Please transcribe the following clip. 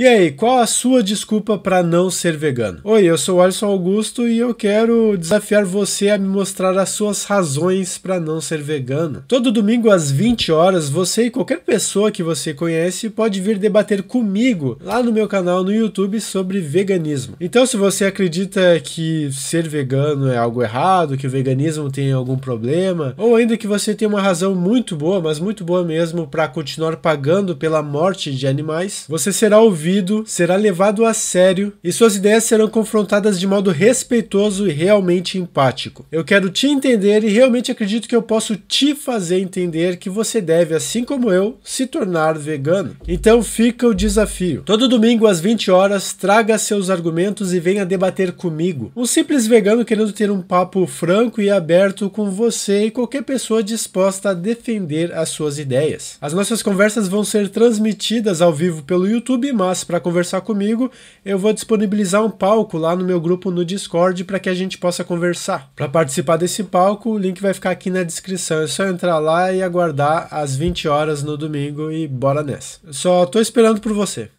E aí, qual a sua desculpa para não ser vegano? Oi, eu sou o Alisson Augusto e eu quero desafiar você a me mostrar as suas razões para não ser vegano. Todo domingo às 20 horas, você e qualquer pessoa que você conhece pode vir debater comigo lá no meu canal no YouTube sobre veganismo. Então, se você acredita que ser vegano é algo errado, que o veganismo tem algum problema, ou ainda que você tem uma razão muito boa, mas muito boa mesmo, para continuar pagando pela morte de animais, você será ouvido ouvido, será levado a sério e suas ideias serão confrontadas de modo respeitoso e realmente empático. Eu quero te entender e realmente acredito que eu posso te fazer entender que você deve, assim como eu, se tornar vegano. Então fica o desafio. Todo domingo às 20 horas, traga seus argumentos e venha debater comigo. Um simples vegano querendo ter um papo franco e aberto com você e qualquer pessoa disposta a defender as suas ideias. As nossas conversas vão ser transmitidas ao vivo pelo YouTube, mas para conversar comigo, eu vou disponibilizar um palco lá no meu grupo no Discord para que a gente possa conversar. Para participar desse palco, o link vai ficar aqui na descrição. É só entrar lá e aguardar às 20 horas no domingo e bora nessa. Só tô esperando por você.